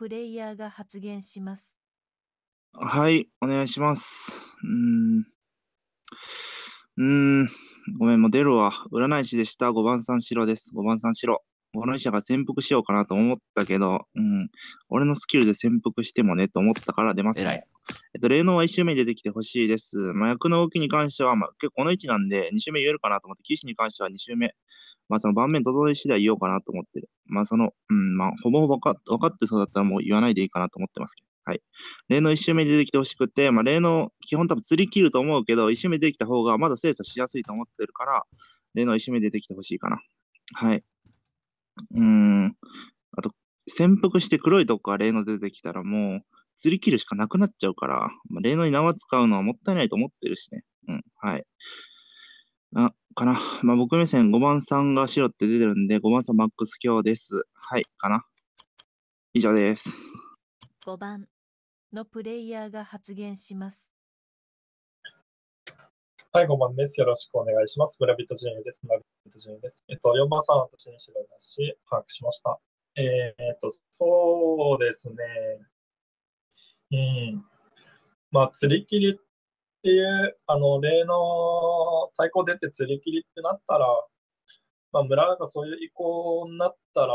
プレイヤーが発言します。はい、お願いします。うん。うん。ごめん、もう出るわ。占い師でした。5番さん白です。5番さん白。この医者が潜伏しようかなと思ったけど、うん。俺のスキルで潜伏してもねと思ったから出ます、ね。偉い。えっと、霊能は1周目に出てきてほしいです。麻薬の動きに関しては、まあ、結構この位置なんで、2周目言えるかなと思って、騎士に関しては2周目、まあ、その盤面整い次第言おうかなと思ってる。まあ、その、うん、まあ、ほぼほぼ分かってそうだったらもう言わないでいいかなと思ってますけど。はい。霊能1周目に出てきてほしくて、まあ、霊能、基本多分釣り切ると思うけど、1周目出てきた方がまだ精査しやすいと思ってるから、霊能1周目出てきてほしいかな。はい。うーん。あと、潜伏して黒いとこから霊能出てきたらもう、釣り切るしかなくなっちゃうから、まあ、例のに縄使うのはもったいないと思ってるしね。うん、はい。あ、かな。まあ、僕目線5番さんが白って出てるんで、5番さんマックス強です。はい、かな。以上です。5番のプレイヤーが発言します。はい、5番です。よろしくお願いします。グラビットジュニです。グラビットジュニです。えっと、4番さん、私に白だし、把握しました。えー、っと、そうですね。うん。まあ、釣り切りっていう、あの、例の太鼓出て釣り切りってなったら、まあ、村がそういう意向になったら、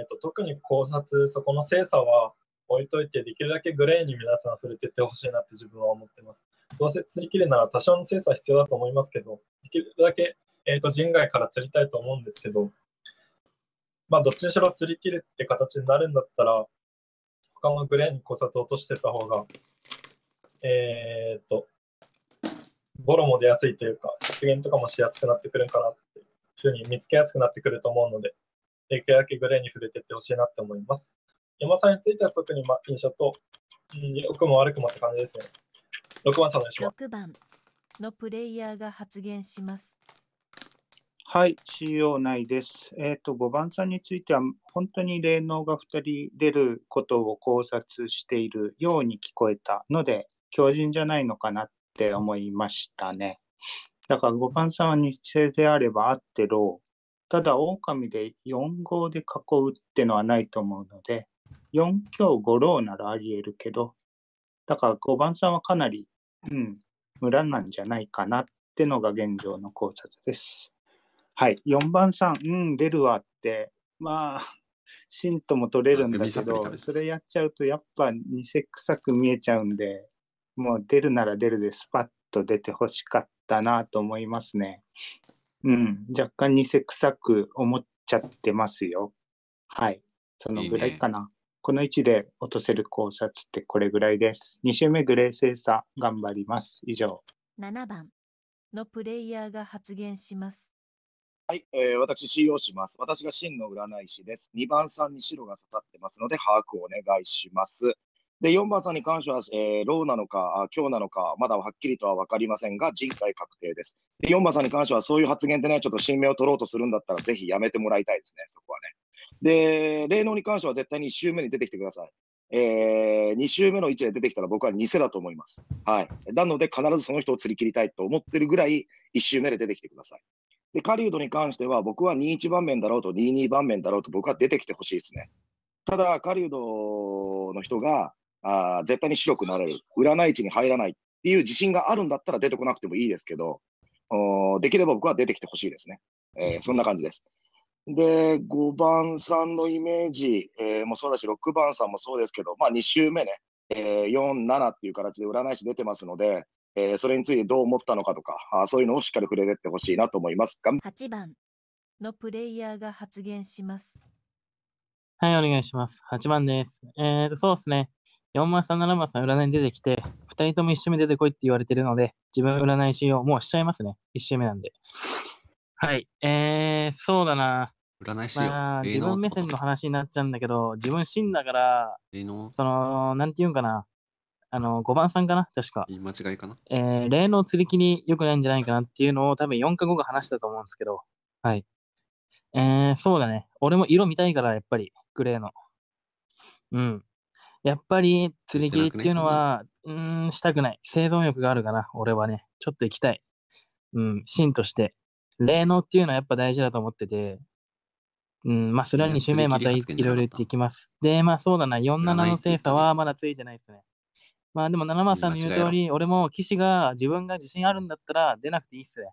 えーと、特に考察、そこの精査は置いといて、できるだけグレーに皆さん触れていってほしいなって自分は思ってます。どうせ釣り切るなら多少の精査は必要だと思いますけど、できるだけ、えーと人外から釣りたいと思うんですけど、まあ、どっちにしろ釣り切るって形になるんだったら、他のグレーに考察落としてた方が、えー、っと、ボロも出やすいというか、出現とかもしやすくなってくるかなっていうふうに見つけやすくなってくると思うので、できるだけグレーに触れていってほしいなって思います。山さんについては特にまあ印象と、良くも悪くもって感じですね。6番さんお願いします。6番のプレイヤーが発言します。はい、CO 内です。えっ、ー、と、5番さんについては、本当に霊能が2人出ることを考察しているように聞こえたので、強靭じゃないのかなって思いましたね。だから5番さんは日清であればあってろう。ただ、狼で4号で囲うってのはないと思うので、4強5郎ならあり得るけど、だから5番さんはかなり、うん、村なんじゃないかなってのが現状の考察です。はい、4番さん、うん、出るわって、まあ、シントも取れるんだけど、それやっちゃうと、やっぱ偽臭く見えちゃうんで、もう出るなら出るで、スパッと出てほしかったなと思いますね。うん、若干偽臭く思っちゃってますよ。はい、そのぐらいかな。いいね、この位置で落とせる考察ってこれぐらいです。2周目、グレー精査、頑張ります。以上。7番のプレイヤーが発言します。はい、えー、私、信用します。私が真の占い師です。2番さんに白が刺さってますので、把握をお願いします。で、4番さんに関しては、えー、ローなのか、今日なのか、まだはっきりとは分かりませんが、人体確定です。で、4番さんに関しては、そういう発言でね、ちょっと新名を取ろうとするんだったら、ぜひやめてもらいたいですね、そこはね。で、霊能に関しては、絶対に1周目に出てきてください。えー、2周目の位置で出てきたら僕は偽だと思います。はい。なので必ずその人を釣り切りたいと思ってるぐらい1周目で出てきてください。で、狩人に関しては、僕は21番面だろうと、22番面だろうと、僕は出てきてほしいですね。ただ、狩人の人があ絶対に白くなれる、占い地に入らないっていう自信があるんだったら出てこなくてもいいですけど、おできれば僕は出てきてほしいですね、えー、そんな感じです。で、5番さんのイメージ、えー、もそうだし、6番さんもそうですけど、まあ、2周目ね、えー、4、7っていう形で占い師出てますので、えー、それについてどう思ったのかとかあそういうのをしっかり触れてってほしいなと思います8番のプレイヤーが発言しますはいお願いします8番ですえーとそうですね4番さん7番さん占いに出てきて2人とも1周目出てこいって言われてるので自分占い師をもうしちゃいますね1周目なんではいえー、そうだな占い師よ、まあ、自分目線の話になっちゃうんだけど自分死んだからそのなんて言うんかなあの、5番さんかな確か。言い間違いかなえー、例の釣り木に良くないんじゃないかなっていうのを多分4か5が話したと思うんですけど、はい。えー、そうだね。俺も色見たいから、やっぱり、グレーの。うん。やっぱり、釣り切りっていうのは、ね、うん、したくない。生存欲があるかな、俺はね。ちょっと行きたい。うん、芯として。霊能っていうのはやっぱ大事だと思ってて、うん、まあ、それら2周目またいろいろ言っていきます。で、まあ、そうだな、47の精査はまだついてないですね。まあでも、七間さんの言う通り、俺も騎士が自分が自信あるんだったら出なくていいっすね。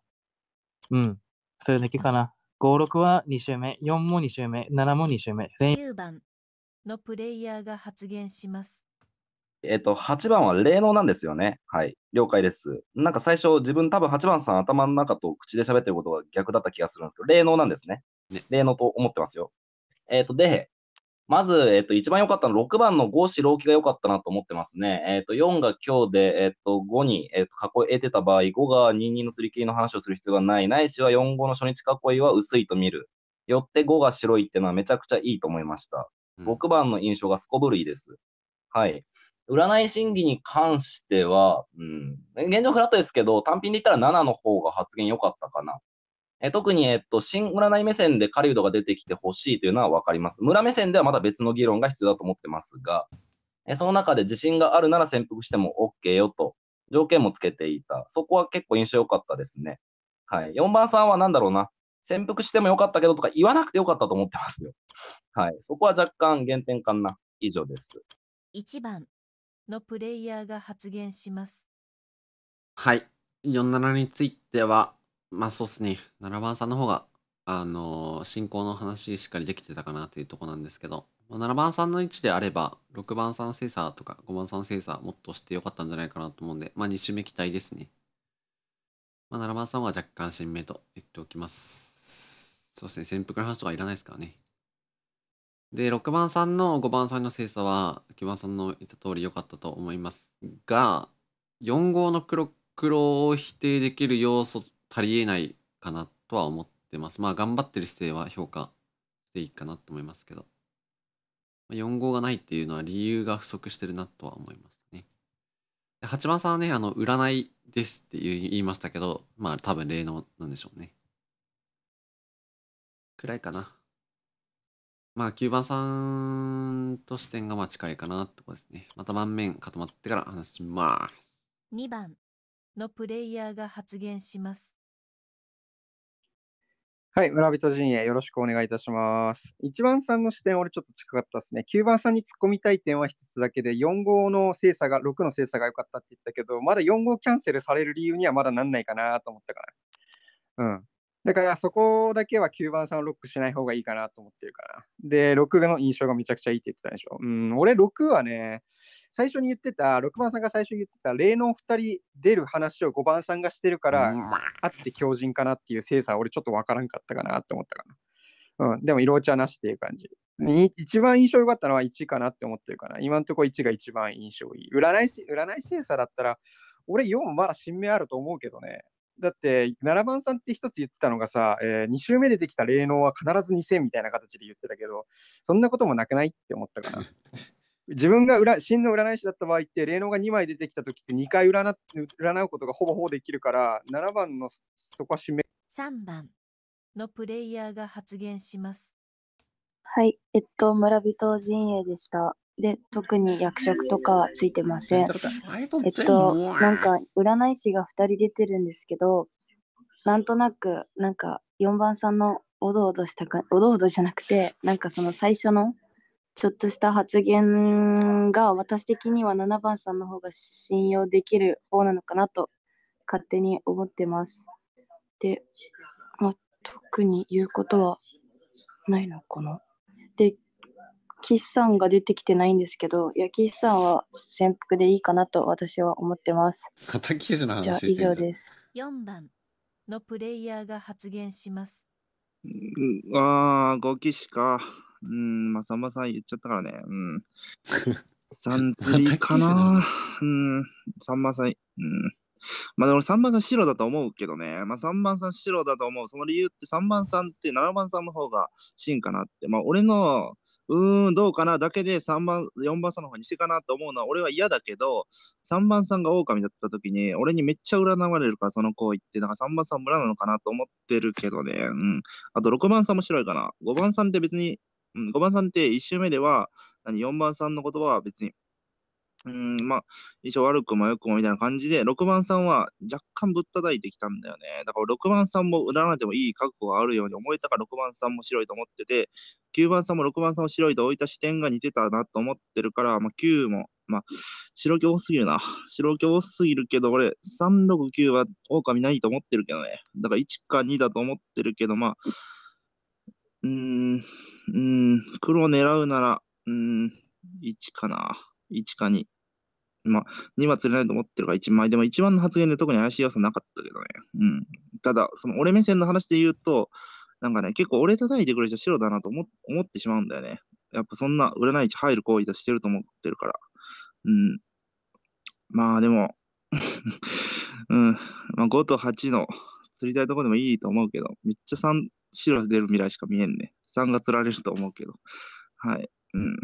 うん。それだけかな。5、6は2周目、4も2周目、7も2周目、全員。9番のプレイヤーが発言します。えっと、8番は霊能なんですよね。はい。了解です。なんか最初、自分多分8番さん頭の中と口で喋ってることが逆だった気がするんですけど、霊能なんですね。ね霊能と思ってますよ。えっと、で、まず、えっと、一番良かったのは6番の5、白郎きが良かったなと思ってますね。えっと、4が今日で、えっと、5に、えっと、囲えてた場合、5が22の釣り切りの話をする必要がない。ないしは4、5の初日囲いは薄いと見る。よって5が白いっていうのはめちゃくちゃいいと思いました。うん、6番の印象がすこぶるいいです。はい。占い審議に関しては、うん、現状フラットですけど、単品で言ったら7の方が発言良かったかな。え特に、えっと、新占い目線で狩人が出てきてほしいというのは分かります。村目線ではまだ別の議論が必要だと思ってますが、えその中で自信があるなら潜伏しても OK よと、条件もつけていた。そこは結構印象良かったですね。はい。4番さんは何だろうな。潜伏してもよかったけどとか言わなくてよかったと思ってますよ。はい。そこは若干減点かな。以上です。1番のプレイヤーが発言します。はい。47については、まあそうっすね。7番さんの方が、あのー、進行の話しっかりできてたかなというとこなんですけど、まあ、7番さんの位置であれば、6番さんセンサーとか5番さんセンサーもっとしてよかったんじゃないかなと思うんで、まあ2周目期待ですね。まあ7番さんは若干新名と言っておきます。そうですね。潜伏の話とかいらないですからね。で、6番さんの5番さんの精査は、木番さんの言った通り良かったと思いますが、4号の黒黒を否定できる要素足りえないかなとは思ってます。まあ頑張ってる姿勢は評価していいかなと思いますけど。4号がないっていうのは理由が不足してるなとは思いますね。で8番さんはね、あの、占いですって言いましたけど、まあ多分霊能なんでしょうね。くらいかな。まあ9番さんと視点がまあ近いかなってことですね。また盤面固まってから話します。2番のプレイヤーが発言します。はい、村人陣営、よろしくお願いいたします。1番さんの視点、俺ちょっと近かったですね。9番さんに突っ込みたい点は1つだけで、4号の精査が、6の精査が良かったって言ったけど、まだ4号キャンセルされる理由にはまだなんないかなと思ったから。うん。だからそこだけは9番さんをロックしない方がいいかなと思ってるから。で、6の印象がめちゃくちゃいいって言ってたでしょ。うん、俺6はね、最初に言ってた、6番さんが最初に言ってた、霊能2人出る話を5番さんがしてるから、あって強人かなっていう精査は俺ちょっとわからんかったかなって思ったかな。うん、でも色落ちはなしっていう感じ。一番印象良かったのは1かなって思ってるかな。今のところ1が一番印象いい。占い占い精査だったら、俺4もまだ新名あると思うけどね。だって、7番さんって一つ言ってたのがさ、えー、2週目でできた霊能は必ず2000みたいな形で言ってたけど、そんなこともなくないって思ったかな。自分が占真の占い師だった場合って、霊能が2枚出てきたときって、2回占占うことがほぼほぼできるから、7番のそこは締め。3番のプレイヤーが発言します。はい、えっと、村人陣営でした。で、特に役職とかはついてません。えっと、なんか、占い師が2人出てるんですけど、なんとなく、なんか、4番さんのおどおどしたか、おどおどじゃなくて、なんかその最初のちょっとした発言が私的には7番さんの方が信用できる方なのかなと勝手に思ってます。で、まあ、特に言うことはないのかな。で、岸さんが出てきてないんですけど、いや、岸さんは潜伏でいいかなと私は思ってます。じゃあ以上です。4番のプレイヤーが発言します。うん、ああ、5騎か。うん、まあ、さんまさん言っちゃったからね。うん。さ ん釣りかな。うん、さんまさん、うん。まあでも3番さん白だと思うけどね。まあ3番さん白だと思う。その理由って3番さんって7番さんの方が真かなって。まあ俺のうーん、どうかなだけで3番、4番さんの方が偽かなと思うのは俺は嫌だけど、3番さんが狼だった時に、俺にめっちゃ占われるから、その行為って、だから3番さん村なのかなと思ってるけどね。うん。あと6番さんも白いかな。5番さんって別にうん、5番さんって1周目では、何4番さんのことは別に、うん、まあ、印象悪くも良くもみたいな感じで、6番さんは若干ぶったたいてきたんだよね。だから6番さんも売らなくてもいい覚悟があるように思えたから6番さんも白いと思ってて、9番さんも6番さんを白いと置いた視点が似てたなと思ってるから、まあ、9も、まあ、白気多すぎるな。白気多すぎるけど、俺、369は狼ないと思ってるけどね。だから1か2だと思ってるけど、まあ、うーん、うん、黒を狙うなら、うん、1かな。1か2。まあ、2は釣れないと思ってるから1枚。でも1番の発言で特に怪しい要素なかったけどね。うん。ただ、その俺目線の話で言うと、なんかね、結構俺叩いてくれる人白だなと思思ってしまうんだよね。やっぱそんな占い値入る行為だしてると思ってるから。うん。まあでも うん。まあ5と8の釣りたいとこでもいいと思うけど、めっちゃ3白出る未来しか見えんね。さんが釣られると思うけど。はい。うん。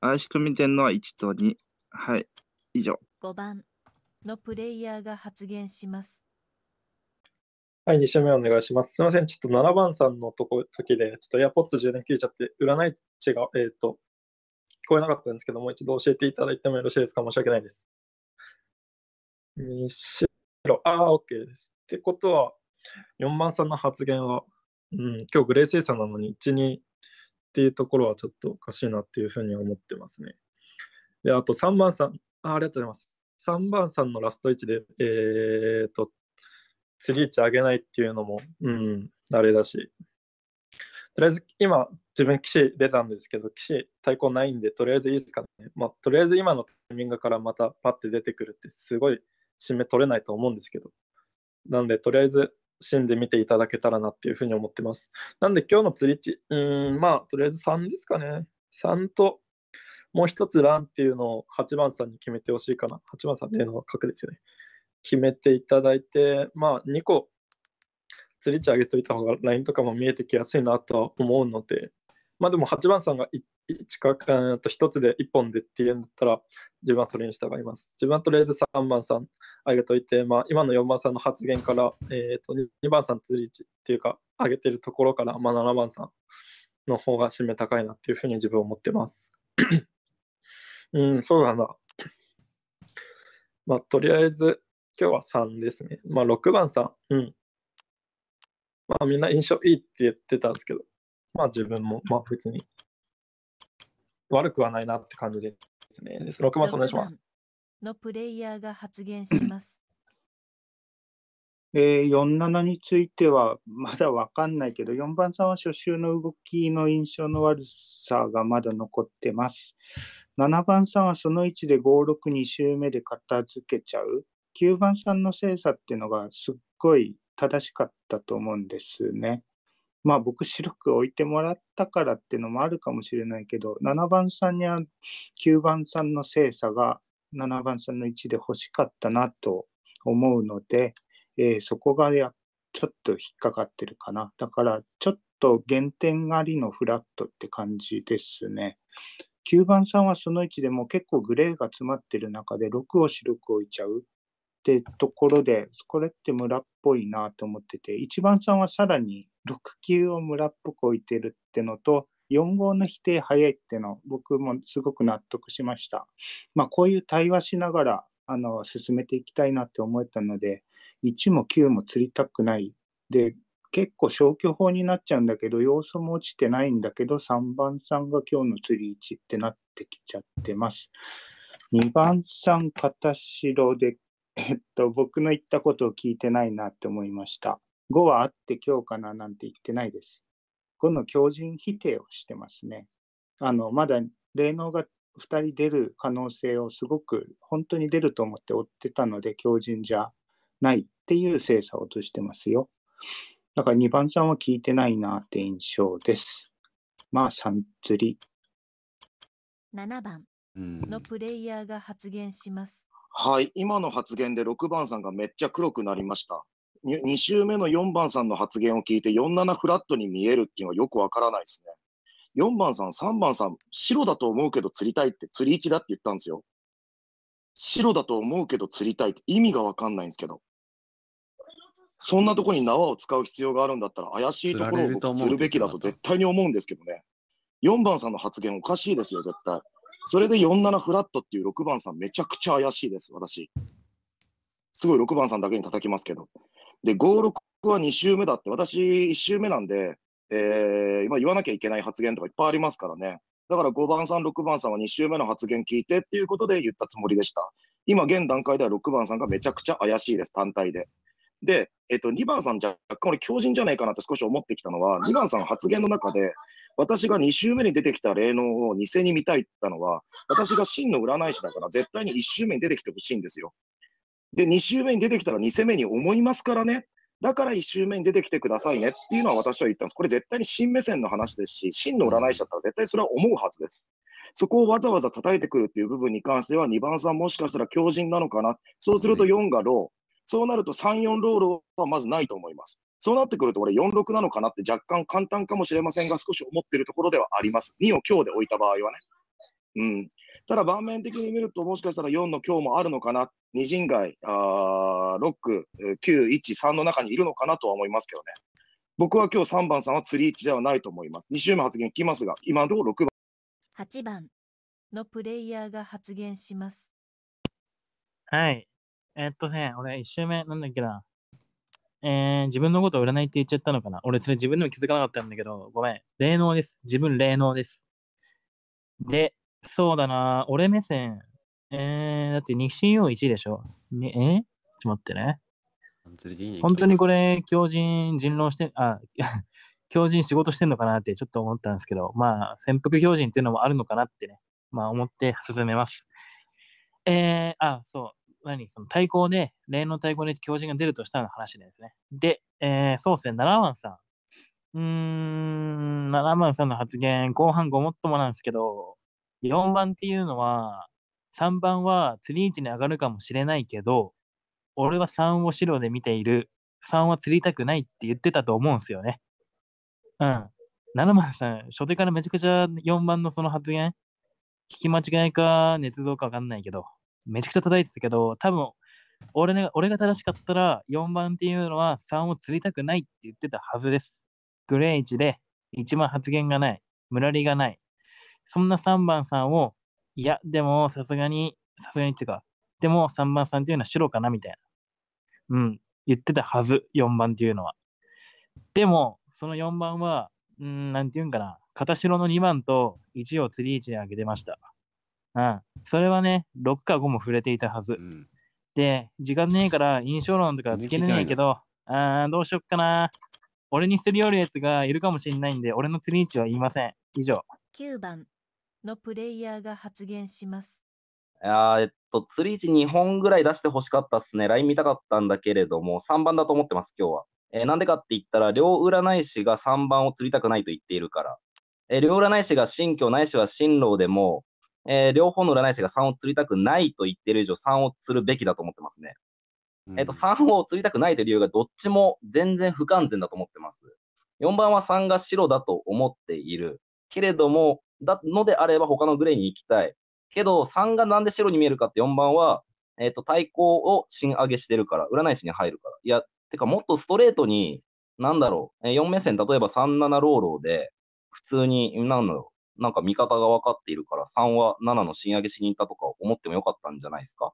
怪しく見てのは1と2。はい。以上。5番のプレイヤーが発言します。はい、2社目お願いします。すみません、ちょっと7番さんのとこ時で、ちょっとエアポッ o 充電切れちゃって、占い値が、えっ、ー、と、聞こえなかったんですけども、う一度教えていただいてもよろしいですか申し訳ないです。2しろ、ああ、OK です。ってことは、4番さんの発言は、うん、今日グレー生産なのに1、2っていうところはちょっとおかしいなっていうふうに思ってますね。で、あと3番さん、あありがとうございます。3番さんのラスト位置で、えー、っと、次位置上げないっていうのも、うん、あれだし。とりあえず今、自分、棋士出たんですけど、棋士対抗ないんで、とりあえずいいですかね。まあ、とりあえず今のタイミングからまたパッて出てくるって、すごい締め取れないと思うんですけど。なんで、とりあえずシで見ていただけたらなっていうふうに思ってます。なんで今日の釣り地、うん、まあ、とりあえず3ですかね。3と、もう一つランっていうのを8番さんに決めてほしいかな。8番さん、例の角ですよね。決めていただいて、まあ、2個釣り地上げといた方がラインとかも見えてきやすいなとは思うので、まあでも8番さんが1か間と1つで1本でっていうんだったら自分はそれに従います。自分はとりあえず3番さんあげといて、まあ、今の4番さんの発言から、えー、と2番さん通り値っていうか上げてるところから、まあ、7番さんの方が締め高いなっていうふうに自分は思ってます。うん、そうだな。まあとりあえず今日は3ですね。まあ6番さん、うん。まあみんな印象いいって言ってたんですけど、まあ自分も、まあ別に悪くはないなって感じですね。です6番お願いします。のプレイヤーが発言します。えー、47についてはまだわかんないけど、4番さんは初週の動きの印象の悪さがまだ残ってます。7番さんはその位置で5、6、2周目で片付けちゃう。9番さんの精査っていうのがすっごい正しかったと思うんですね。まあ僕白く置いてもらったからっていうのもあるかもしれないけど7番さんには9番さんの精査が7番さんの位置で欲しかったなと思うので、えー、そこがやちょっと引っかかってるかなだからちょっと減点ありのフラットって感じですね9番さんはその位置でも結構グレーが詰まってる中で6を白く置いちゃうってところで、これって村っぽいなと思ってて、1番さんはさらに6級を村っぽく置いてるってのと、4号の否定早いっての、僕もすごく納得しました。まあ、こういう対話しながら、あの、進めていきたいなって思えたので、1も9も釣りたくない。で、結構消去法になっちゃうんだけど、要素も落ちてないんだけど、3番さんが今日の釣り1ってなってきちゃってます。2番さん、片白でえっと、僕の言ったことを聞いてないなって思いました。5はあって今日かななんて言ってないです。5の強靭否定をしてますね。あの、まだ霊能が2人出る可能性をすごく本当に出ると思って追ってたので強靭じゃないっていう精査を落としてますよ。だから2番さんは聞いてないなって印象です。まあ3釣り。7番のプレイヤーが発言します。はい、今の発言で6番さんがめっちゃ黒くなりました。2週目の4番さんの発言を聞いて47フラットに見えるっていうのはよくわからないですね。4番さん、3番さん、白だと思うけど釣りたいって、釣り位置だって言ったんですよ。白だと思うけど釣りたいって意味がわかんないんですけど。そんなとこに縄を使う必要があるんだったら怪しいところを釣るべきだと絶対に思うんですけどね。4番さんの発言おかしいですよ、絶対。それで47フラットっていう6番さん、めちゃくちゃ怪しいです、私。すごい6番さんだけに叩きますけど。で、5、6は2周目だって、私1周目なんで、えー、今言わなきゃいけない発言とかいっぱいありますからね。だから5番さん、6番さんは2周目の発言聞いてっていうことで言ったつもりでした。今、現段階では6番さんがめちゃくちゃ怪しいです、単体で。で、えっと、2番さん、若干俺、強人じゃないかなって少し思ってきたのは、2番さん発言の中で、私が2週目に出てきた霊能を偽に見たいって言ったのは、私が真の占い師だから、絶対に1週目に出てきてほしいんですよ。で、2週目に出てきたら2世目に思いますからね。だから1週目に出てきてくださいねっていうのは私は言ったんです。これ絶対に新目線の話ですし、真の占い師だったら絶対それは思うはずです。そこをわざわざ叩いてくるっていう部分に関しては、2番さんもしかしたら強靭なのかな。そうすると4がロー。そうなると3、4ロールはまずないと思います。そうなってくると、俺46なのかなって若干簡単かもしれませんが、少し思ってるところではあります。2を強で置いた場合はね。うん、ただ、盤面的に見ると、もしかしたら4の強もあるのかな、二陣外、あ6、9、1、3の中にいるのかなとは思いますけどね。僕は今日3番さんは釣り位置ではないと思います。2週目発言きますが、今のところ6番。8番のプレイヤーが発言します。はい。えー、っとね、俺、一周目、なんだっけな。えー、自分のことを占いって言っちゃったのかな。俺、それ自分でも気づかなかったんだけど、ごめん。霊能です。自分、霊能です。で、そうだな、俺目線。えー、だって日清用1でしょ。ね、えー、ちょっと待ってね。本当にこれ、狂人人狼して、あ、狂人仕事してんのかなってちょっと思ったんですけど、まあ、潜伏狂人っていうのもあるのかなってね、まあ思って進めます。えー、あ、そう。何その対抗で、例の対抗で強靭が出るとしたらの話ですね。で、えー、そうですね、7番さん。うーん、7番さんの発言、後半ごもっともなんですけど、4番っていうのは、3番は釣り位置に上がるかもしれないけど、俺は3を白で見ている。3は釣りたくないって言ってたと思うんですよね。うん。7番さん、初手からめちゃくちゃ4番のその発言、聞き間違いか、捏造かわかんないけど、めちゃくちゃ叩いてたけど、多分俺が俺が正しかったら4番っていうのは3を釣りたくないって言ってたはずです。グレー1で一番発言がない、ムラリがない。そんな3番さんを、いや、でもさすがに、さすがにっていうか、でも3番さんっていうのは白かなみたいな。うん、言ってたはず、4番っていうのは。でも、その4番は、うん、なんて言うんかな、片白の2番と1を釣り位置に上げてました。うん。それはね、6か5も触れていたはず。うん、で、時間ねえから印象論とかつけれねえけど、あー、どうしよっかな。俺にすり寄るやつがいるかもしれないんで、俺の釣り位置は言いません。以上。9番のプレイヤーが発言します。あえっと、釣り位置2本ぐらい出してほしかったっすね。LINE 見たかったんだけれども、3番だと思ってます、今日は。えー、なんでかって言ったら、両占い師が3番を釣りたくないと言っているから。えー、両占い師が新居ないしは新郎でも、えー、両方の占い師が3を釣りたくないと言ってる以上、3を釣るべきだと思ってますね。えっ、ー、と、3を釣りたくないという理由がどっちも全然不完全だと思ってます。4番は3が白だと思っている。けれども、だのであれば他のグレーに行きたい。けど、3がなんで白に見えるかって4番は、えっ、ー、と、対抗を新上げしてるから、占い師に入るから。いや、てかもっとストレートに、なんだろう、えー、4目線、例えば37ローローで、普通に、なんだろなんか見方が分かっているから、3は7の賃上げにいたとか思ってもよかったんじゃないですか。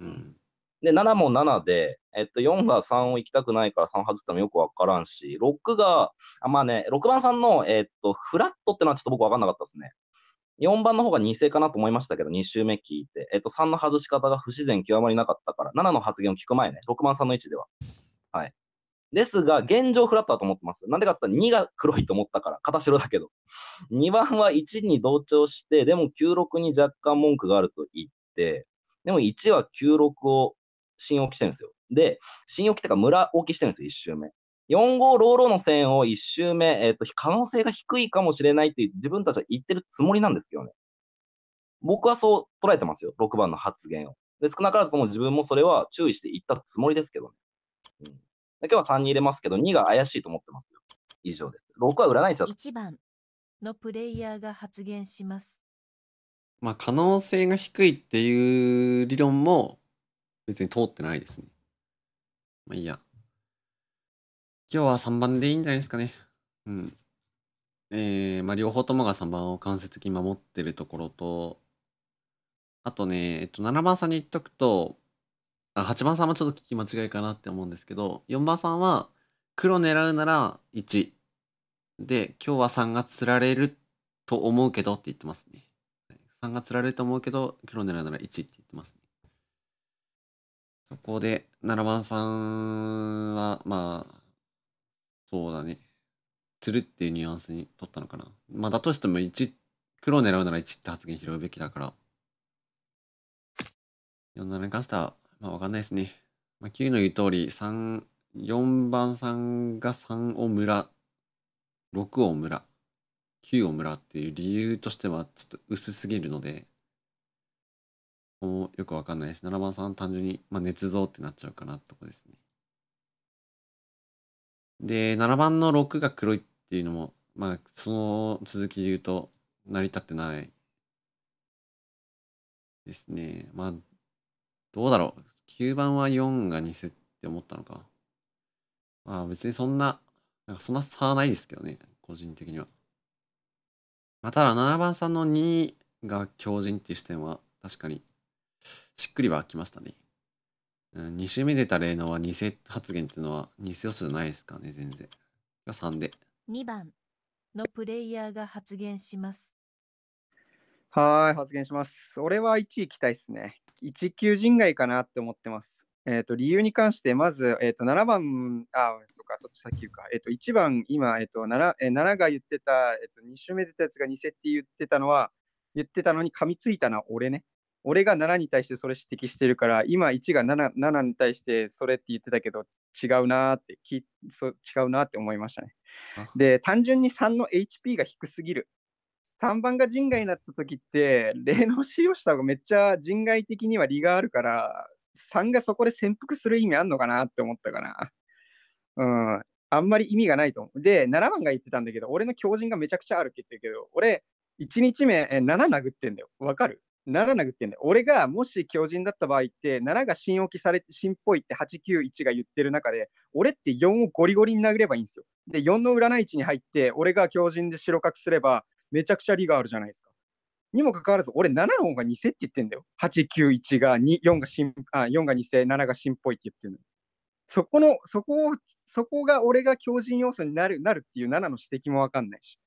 うん、で、7も7で、えっと、4が3を行きたくないから3外ってもよく分からんし、6が、あまあね、6番さんの、えっと、フラットってのはちょっと僕分かんなかったですね。4番の方が2世かなと思いましたけど、2周目聞いて、えっと、3の外し方が不自然極まりなかったから、7の発言を聞く前ね、6番さんの位置では。はい。ですが、現状フラットだと思ってます。なんでかって言ったら2が黒いと思ったから、片白だけど。2番は1に同調して、でも96に若干文句があると言って、でも1は96を信置きしてるんですよ。で、信置きってか村置きしてるんですよ、1周目。4 5、ローローの線を1周目、えっ、ー、と、可能性が低いかもしれないって自分たちは言ってるつもりなんですけどね。僕はそう捉えてますよ、6番の発言を。で、少なからずとも自分もそれは注意して言ったつもりですけどね。うん今日は3に入れますけど、2が怪しいと思ってますよ。以上です。6は占いちゃう。1番のプレイヤーが発言します。まあ、可能性が低いっていう理論も別に通ってないですね。まあいいや。今日は3番でいいんじゃないですかね。うん。えー、まあ両方ともが3番を間接的に守ってるところと、あとね、えっと、7番さんに言っとくと、8番さんもちょっと聞き間違いかなって思うんですけど4番さんは黒狙うなら1で今日は3がつられると思うけどって言ってますね3がつられると思うけど黒狙うなら1って言ってますねそこで7番さんはまあそうだね釣るっていうニュアンスに取ったのかなまあだとしても1黒狙うなら1って発言拾うべきだから4七に関してはまあわかんないですね。まあ、Q の言う通り、3、4番さんが3を村、6を村、9を村っていう理由としてはちょっと薄すぎるので、もうよくわかんないです。7番さん単純に、まあ、捏造ってなっちゃうかなってとこですね。で、7番の6が黒いっていうのも、まあ、その続きで言うと、成り立ってないですね。まあ、どうだろう。9番は4が2セって思ったのか。まあ別にそんな、なんかそんな差はないですけどね、個人的には。まあただ7番さんの2が強靭っていう視点は確かにしっくりはきましたね。うん、2周目出た例のは偽発言っていうのは偽予想じゃないですかね、全然。が3で。2番のプレイヤーが発言します。はい、発言します。俺は1位期待ですね。1級人外かなって思ってます。えー、と理由に関して、まず、えー、と7番、あ、そっか、そっち先言うか。えー、と1番、今、えーと 7, 7が言ってた、えー、と2周目出たやつが偽って言ってたのは、言ってたのに噛みついたのは俺ね。俺が7に対してそれ指摘してるから、今1が 7, 7に対してそれって言ってたけど、違うなってきそ、違うなって思いましたね。で、単純に3の HP が低すぎる3番が人外になった時って、例の使用した方がめっちゃ人外的には利があるから、3がそこで潜伏する意味あんのかなって思ったかな。うん。あんまり意味がないと思う。で、7番が言ってたんだけど、俺の強靭がめちゃくちゃあるって言ってるけど、俺、1日目、え7殴ってんだよ。わかる ?7 殴ってんだよ。俺がもし強靭だった場合って、7が新置きされて、新っぽいって891が言ってる中で、俺って4をゴリゴリに殴ればいいんですよ。で、4の占い置に入って、俺が強靭で白角すれば、めちゃくちゃ利があるじゃないですか。にもかかわらず、俺7の方が偽って言ってんだよ。8、9、1が2、4が新、あ、4が偽、7が新っぽいって言ってるの。そこの、そこを、そこが俺が強靭要素になる、なるっていう7の指摘もわかんないし。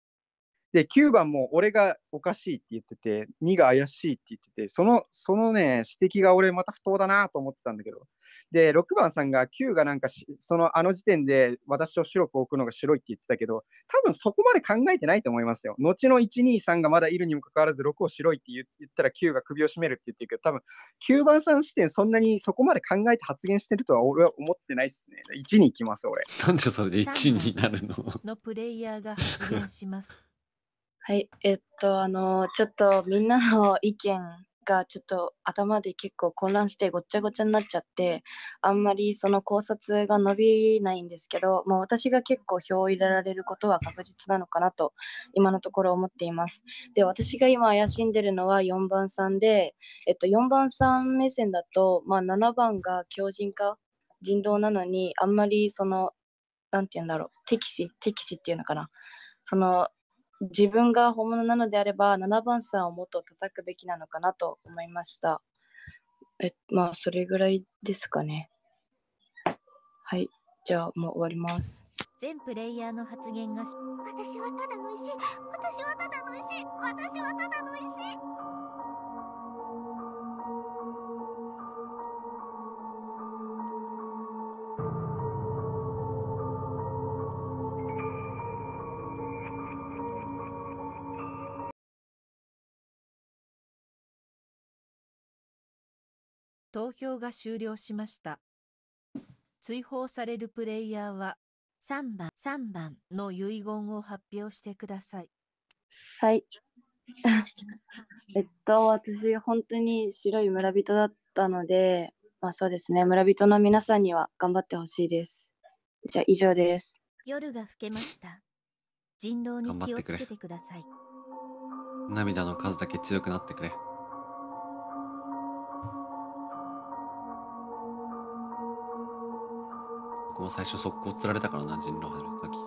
で、9番も俺がおかしいって言ってて、2が怪しいって言ってて、その、そのね、指摘が俺また不当だなと思ってたんだけど、で、6番さんが9がなんかそのあの時点で私を白く置くのが白いって言ってたけど、多分そこまで考えてないと思いますよ。後の1、2、3がまだいるにもかかわらず、6を白いって言ったら9が首を絞めるって言ってるけど、多分9番さん視点、そんなにそこまで考えて発言してるとは俺は思ってないですね。1に行きます、俺。なんでそれで1になるののプレイヤーが発言します。はい、えっと、あの、ちょっとみんなの意見がちょっと頭で結構混乱してごっちゃごちゃになっちゃってあんまりその考察が伸びないんですけど、まあ、私が結構票を入れられることは確実なのかなと今のところ思っていますで私が今怪しんでるのは4番さんで、えっと、4番さん目線だと、まあ、7番が強靭化人道なのにあんまりその何て言うんだろう敵視敵視っていうのかなその自分が本物なのであれば7番さんをもっと叩くべきなのかなと思いました。えまあそれぐらいですかね。はいじゃあもう終わります。全プレイヤーの発言が私はただの石私はただの石私はただの石投票が終了しました。追放されるプレイヤーは、3番、3番の遺言を発表してください。はい。えっと、私、本当に白い村人だったので、まあそうですね、村人の皆さんには頑張ってほしいです。じゃあ、以上です。夜が更けました。人狼に気をつけてください。涙の数だけ強くなってくれ。僕も最初速攻釣られたからな人狼始めた時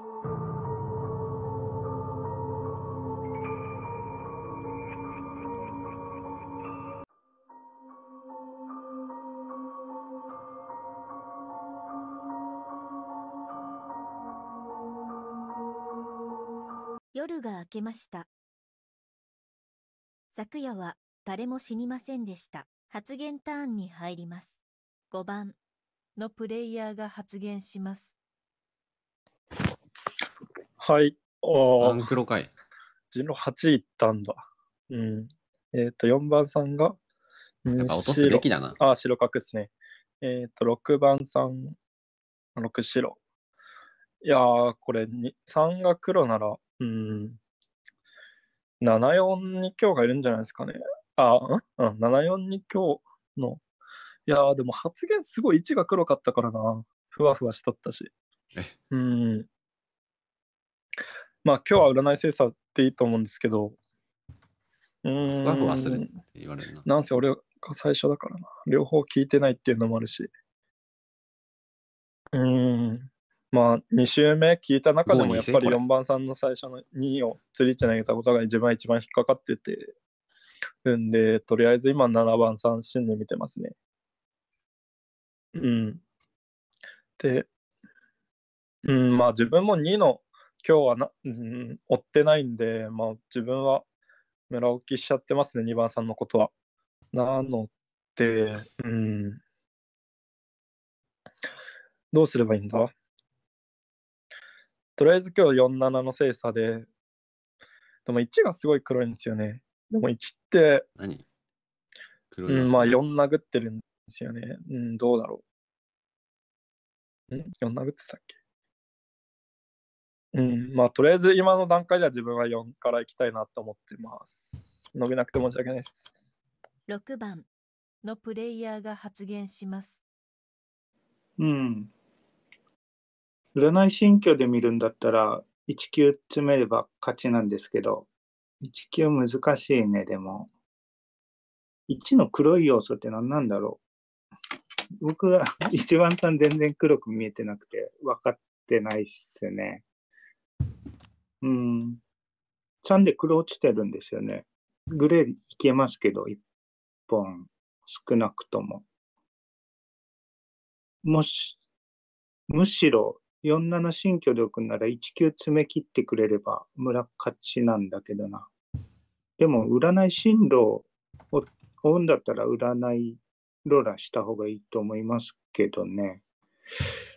夜が明けました昨夜は誰も死にませんでした発言ターンに入ります5番のプレイヤーが発言します。はい。あお、アンクロかい。ジロ8いったんだ。うん。えっ、ー、と、4番さんが。やっぱ落とすべきだな。あ白角ですね。えっ、ー、と、6番さん、6白。いやー、これに、3が黒なら、うん、74に今日がいるんじゃないですかね。あ、うん、74に今日のいやでも発言すごい位置が黒かったからな。ふわふわしとったし。うん。まあ今日は占い精査っていいと思うんですけど。うん。ふわふわするって言われるな。なんせ俺が最初だからな。両方聞いてないっていうのもあるし。うん。まあ2週目聞いた中でもやっぱり4番さんの最初の2位を釣り地投げたことが一番一番引っかかってて。んで、とりあえず今7番さん死んで見てますね。うん。で、うん、まあ自分も2の今日はな、うん、追ってないんで、まあ自分は村置きしちゃってますね、2番さんのことは。なので、うん。どうすればいいんだとりあえず今日47の精査で、でも1がすごい黒いんですよね。でも1って、何黒い、ね、うん、まあ4殴ってるんですよね。うん、どうだろう。ん ?4 殴ってたっけうん、まあ、とりあえず今の段階では自分は4から行きたいなと思ってます。伸びなくて申し訳ないです。6番のプレイヤーが発言します。うん。占い新居で見るんだったら、1級詰めれば勝ちなんですけど、1級難しいね、でも。1の黒い要素って何なんだろう 僕は一番さん全然黒く見えてなくて、分かってないっすね。うん。ちゃんで黒落ちてるんですよね。グレーいけますけど、一本少なくとも。もし、むしろ47新居で置くなら1級詰め切ってくれれば村勝ちなんだけどな。でも占い進路を追うんだったら占いローラした方がいいと思いますけどね。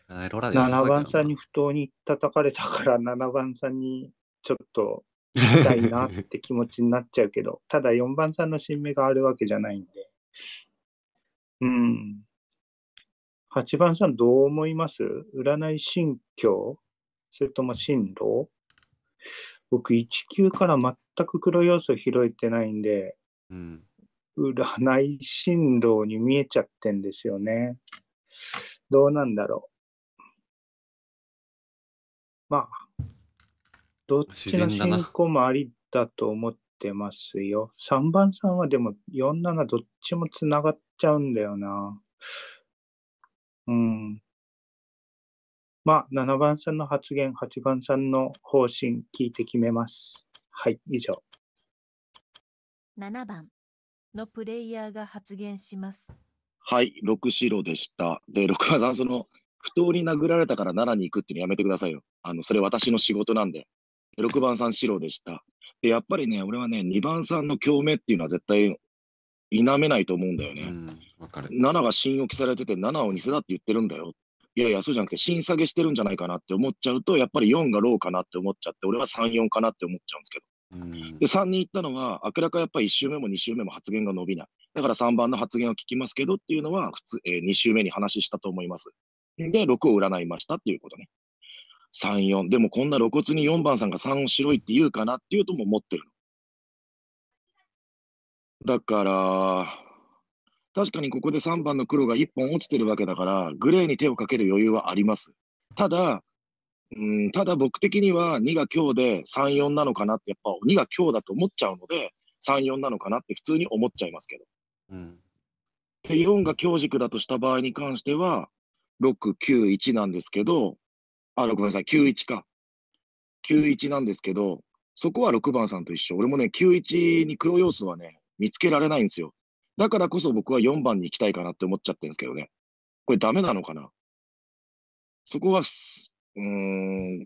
7番さんに不当に叩かれたから7 番さんにちょっと痛いなって気持ちになっちゃうけど、ただ4番さんの新芽があるわけじゃないんで。うん。8番さんどう思います占い心境それとも進路僕1級から全く黒要素拾えてないんで、占い振動に見えちゃってんですよね。どうなんだろう。まあ、どっちの進行もありだと思ってますよ。3番さんはでも47どっちもつながっちゃうんだよな。うん。まあ、7番さんの発言、8番さんの方針聞いて決めます。はい、以上。7番のプレイヤーが発言します。はい、六四郎でした。で、六川さん、その、不当に殴られたから奈良に行くってのやめてくださいよ。あの、それ私の仕事なんで。6番さん四郎でした。で、やっぱりね、俺はね、2番さんの共鳴っていうのは絶対否めないと思うんだよね。うん、かる7が信用期されてて、7を偽だって言ってるんだよ。いやいや、そうじゃなくて、審査下げしてるんじゃないかなって思っちゃうと、やっぱり4がローかなって思っちゃって、俺は3、4かなって思っちゃうんですけど。で3人行ったのが明らかやっぱり1周目も2周目も発言が伸びないだから3番の発言を聞きますけどっていうのは普通、えー、2周目に話したと思いますで6を占いましたっていうことね34でもこんな露骨に4番さんが3を白いって言うかなっていうとも思ってるのだから確かにここで3番の黒が1本落ちてるわけだからグレーに手をかける余裕はありますただうん、ただ僕的には2が強で3、4なのかなって、やっぱ2が強だと思っちゃうので、3、4なのかなって普通に思っちゃいますけど。うん、で、4が強軸だとした場合に関しては、6、9、1なんですけど、あ、ごめんなさい、9、1か。9、1なんですけど、そこは6番さんと一緒。俺もね、9、1に黒要素はね、見つけられないんですよ。だからこそ僕は4番に行きたいかなって思っちゃってるんですけどね。これダメなのかなそこはうん、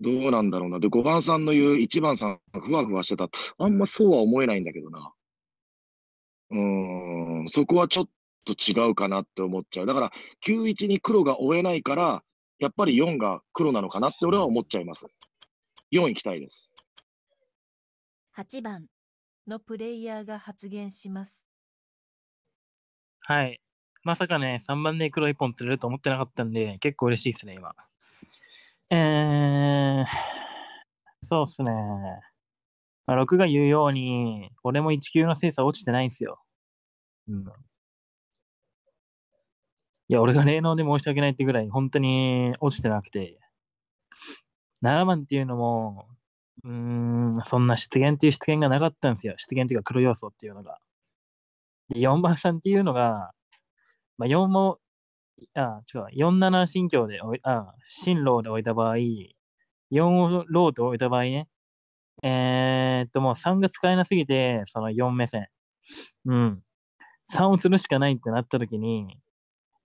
どうなんだろうな。で、5番さんの言う1番さん、ふわふわしてた。あんまそうは思えないんだけどな。うん、そこはちょっと違うかなって思っちゃう。だから、9-1に黒が追えないから、やっぱり4が黒なのかなって俺は思っちゃいます。4いきたいです。8番のプレイヤーが発言します。はい、まさかね、3番で黒1本釣れると思ってなかったんで、結構嬉しいですね、今。えー、そうっすね。まあ、6が言うように、俺も1級の精査落ちてないんすよ。うん。いや、俺が霊能で申し訳ないってぐらい、本当に落ちてなくて。7番っていうのも、うーん、そんな出現っていう出現がなかったんですよ。出現っていうか黒要素っていうのが。4番さんっていうのが、まあ、4も、あ、違う、47進教で、あ、進路で置いた場合、4ローと置いた場合ね、えー、っと、もう3が使えなすぎて、その4目線。うん。3をするしかないってなった時に、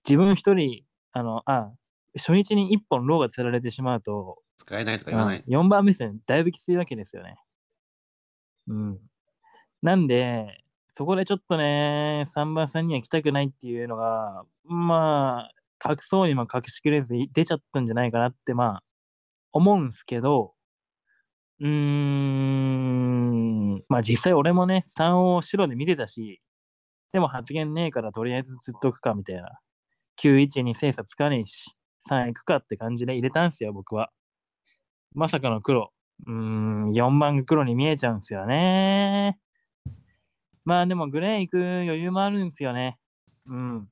自分一人、あの、あ、初日に1本ローが釣られてしまうと、使えないとか言わない。4番目線、だいぶきついわけですよね。うん。なんで、そこでちょっとね、3番さんには来たくないっていうのが、まあ、隠そうにも隠しきれず出ちゃったんじゃないかなって、まあ、思うんすけど、うーん、まあ実際俺もね、3を白で見てたし、でも発言ねえからとりあえずずっとくかみたいな。9-1に精査つかねえし、3行くかって感じで入れたんすよ、僕は。まさかの黒。うーん、4番が黒に見えちゃうんすよね。まあでもグレー行く余裕もあるんですよね。うん。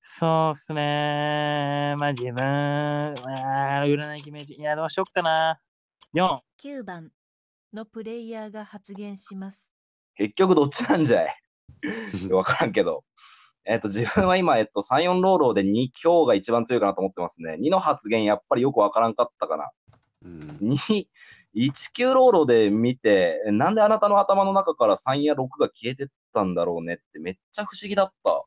そうっすねまあ自分、まあ、占い決め、いや、どうしよっかな。4。9番のプレイヤーが発言します。結局どっちなんじゃい わからんけど。えっと、自分は今、えっと、3、4ローローで2強が一番強いかなと思ってますね。2の発言、やっぱりよくわからんかったかな。うん、2、19ローロで見て、なんであなたの頭の中から3や6が消えてったんだろうねってめっちゃ不思議だった。